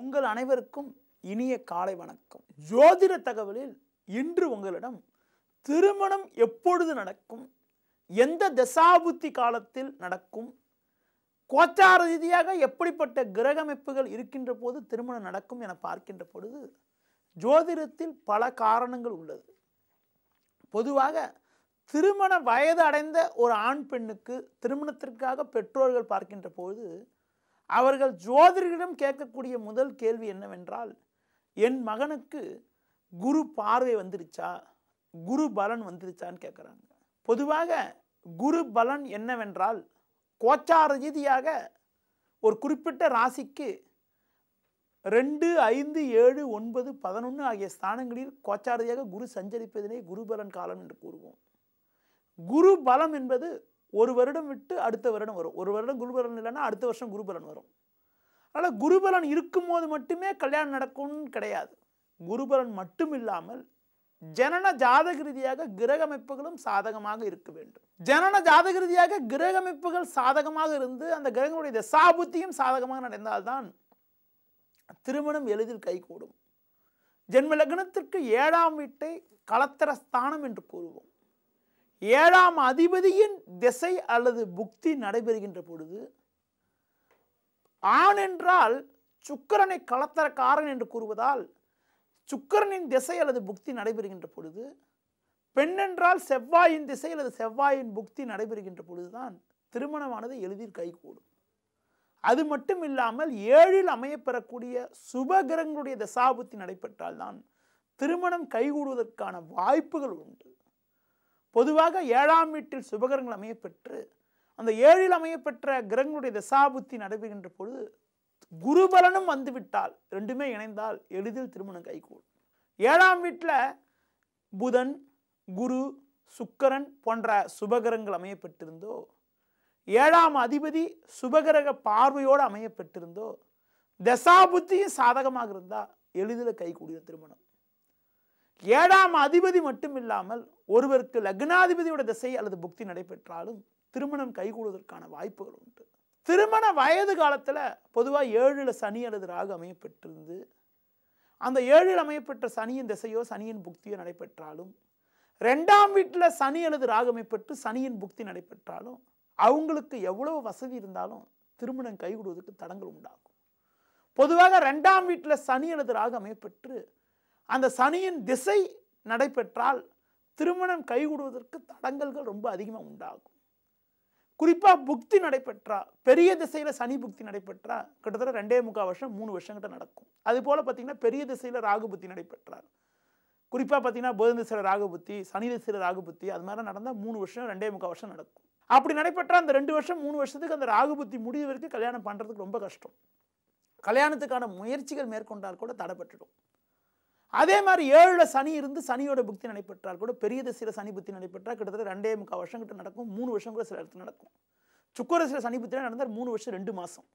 உங்கள் அனைவருக்கும் இனிய காலை வணக்கம் ஜோதிட தகவலில் இன்று உங்களிடம் திருமணம் எப்பொழுது நடக்கும் எந்த தசாபுத்தி காலத்தில் நடக்கும் கோச்சார ரீதியாக எப்படிப்பட்ட கிரகமைப்புகள் இருக்கின்ற போது திருமணம் நடக்கும் என பார்க்கின்ற பொழுது ஜோதிடத்தில் பல காரணங்கள் உள்ளது பொதுவாக திருமண வயது அடைந்த ஒரு ஆண் பெண்ணுக்கு திருமணத்திற்காக பெற்றோர்கள் பார்க்கின்ற பொழுது அவர்கள் ஜோதிடரிடம் கேட்கக்கூடிய முதல் கேள்வி என்னவென்றால் என் மகனுக்கு குரு பார்வை வந்துருச்சா குரு பலன் வந்துருச்சான்னு கேட்குறாங்க பொதுவாக குரு பலன் என்னவென்றால் கோச்சார ரீதியாக ஒரு குறிப்பிட்ட ராசிக்கு ரெண்டு ஐந்து ஏழு ஒன்பது பதினொன்று ஆகிய ஸ்தானங்களில் கோச்சாரதியாக குரு சஞ்சரிப்பதனே குரு பலன் காலம் என்று கூறுவோம் குரு பலம் என்பது ஒரு வருடம் விட்டு அடுத்த வருடம் வரும் ஒரு வருடம் குருபலன் இல்லைன்னா அடுத்த வருஷம் குருபலன் வரும் அதனால் குருபலன் இருக்கும்போது மட்டுமே கல்யாணம் நடக்கும்னு கிடையாது குருபலன் மட்டும் இல்லாமல் ஜனன ஜாதக ரீதியாக கிரகமைப்புகளும் சாதகமாக இருக்க வேண்டும் ஜனன ஜாதக ரீதியாக கிரகமைப்புகள் சாதகமாக இருந்து அந்த கிரகங்களுடைய தசாபுத்தியும் சாதகமாக நடந்தால்தான் திருமணம் எளிதில் கைகூடும் ஜென்ம லக்னத்திற்கு ஏழாம் வீட்டை கலத்தர ஸ்தானம் என்று கூறுவோம் ஏழாம் அதிபதியின் திசை அல்லது புக்தி நடைபெறுகின்ற பொழுது ஆண் என்றால் சுக்கரனை களத்தரக்காரன் என்று கூறுவதால் சுக்கரனின் திசை அல்லது புக்தி நடைபெறுகின்ற பொழுது பெண் என்றால் செவ்வாயின் திசை அல்லது செவ்வாயின் புக்தி நடைபெறுகின்ற பொழுதுதான் திருமணமானது எளிதில் கைகூடும் அது மட்டும் இல்லாமல் ஏழில் அமையப்பெறக்கூடிய சுபகிரங்களுடைய தசாபுத்தி நடைபெற்றால்தான் திருமணம் கைகூடுவதற்கான வாய்ப்புகள் உண்டு பொதுவாக ஏழாம் வீட்டில் சுபகரங்கள் அமையப்பெற்று அந்த ஏழில் அமையப்பெற்ற கிரகங்களுடைய தசாபுத்தி நடைபெறுகின்ற பொழுது குருபலனும் வந்துவிட்டால் ரெண்டுமே இணைந்தால் எளிதில் திருமணம் கைகூடும் ஏழாம் வீட்டில் புதன் குரு சுக்கரன் போன்ற சுபகரங்கள் அமையப்பட்டிருந்தோ ஏழாம் அதிபதி சுபகிரக பார்வையோடு அமையப்பெற்றிருந்தோ தசாபுத்தியும் சாதகமாக இருந்தால் எளிதில் கைகூடிய திருமணம் ஏழாம் அதிபதி மட்டும் இல்லாமல் ஒருவருக்கு லக்னாதிபதியோட திசை அல்லது புக்தி நடைபெற்றாலும் திருமணம் கைகூடுவதற்கான வாய்ப்புகள் உண்டு திருமண வயது காலத்தில் பொதுவாக ஏழில் சனி அல்லது ராகு அமையப்பெற்றிருந்து அந்த ஏழில் அமையப்பெற்ற சனியின் திசையோ சனியின் புக்தியோ நடைபெற்றாலும் ரெண்டாம் வீட்டில் சனி அல்லது ராகு அமைப்பெற்று சனியின் புக்தி நடைபெற்றாலும் அவங்களுக்கு எவ்வளோ வசதி இருந்தாலும் திருமணம் கைகூடுவதற்கு தடங்கள் உண்டாகும் பொதுவாக ரெண்டாம் வீட்டில் சனி அல்லது ராகு அமையப்பெற்று அந்த சனியின் திசை நடைபெற்றால் திருமணம் கைகூடுவதற்கு தடங்கல்கள் ரொம்ப அதிகமாக உண்டாகும் குறிப்பாக புக்தி நடைபெற்றா பெரிய திசையில் சனி புக்தி நடைபெற்றா கிட்டத்தட்ட ரெண்டே முக்கால் வருஷம் மூணு வருஷங்கிட்ட நடக்கும் அது போல் பார்த்திங்கன்னா பெரிய திசையில் ராகு புத்தி நடைபெற்றார் குறிப்பாக பார்த்தீங்கன்னா புதன் திசையில் ராகு புத்தி சனி திசையில் ராகு புத்தி அது மாதிரி நடந்தால் மூணு வருஷம் ரெண்டே முக்கால் வருஷம் நடக்கும் அப்படி நடைபெற்றால் அந்த ரெண்டு வருஷம் மூணு வருஷத்துக்கு அந்த ராகு புத்தி முடிவு வரைக்கும் கல்யாணம் பண்ணுறதுக்கு ரொம்ப கஷ்டம் கல்யாணத்துக்கான முயற்சிகள் மேற்கொண்டால் கூட தடைப்பட்டுடும் அதே மாதிரி ஏழில் சனி இருந்து சனியோட புக்தி நடைபெற்றால் கூட பெரிய திசையில் சனி புத்தி நடைபெற்றால் கிட்டத்தட்ட ரெண்டே முக்கால் வருஷம் கிட்ட நடக்கும் மூணு வருஷம் கூட சில இடத்துல நடக்கும் சுக்கரசில சனி புத்தியில் நடந்தால் மூணு வருஷம் ரெண்டு மாதம்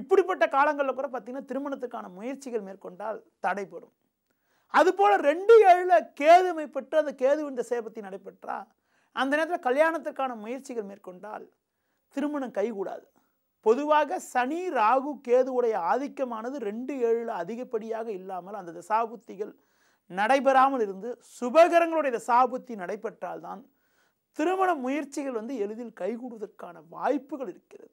இப்படிப்பட்ட காலங்களில் கூட பார்த்திங்கன்னா திருமணத்துக்கான முயற்சிகள் மேற்கொண்டால் தடைபடும் அதுபோல் ரெண்டு ஏழில் கேதுமை பெற்று அந்த இந்த சேபத்தை நடைபெற்றால் அந்த நேரத்தில் கல்யாணத்திற்கான முயற்சிகள் மேற்கொண்டால் திருமணம் கைகூடாது பொதுவாக சனி ராகு கேதுவுடைய ஆதிக்கமானது ரெண்டு ஏழில் அதிகப்படியாக இல்லாமல் அந்த தசாபுத்திகள் நடைபெறாமல் இருந்து சுபகரங்களுடைய தசாபுத்தி நடைபெற்றால்தான் திருமண முயற்சிகள் வந்து எளிதில் கைகூடுவதற்கான வாய்ப்புகள் இருக்கிறது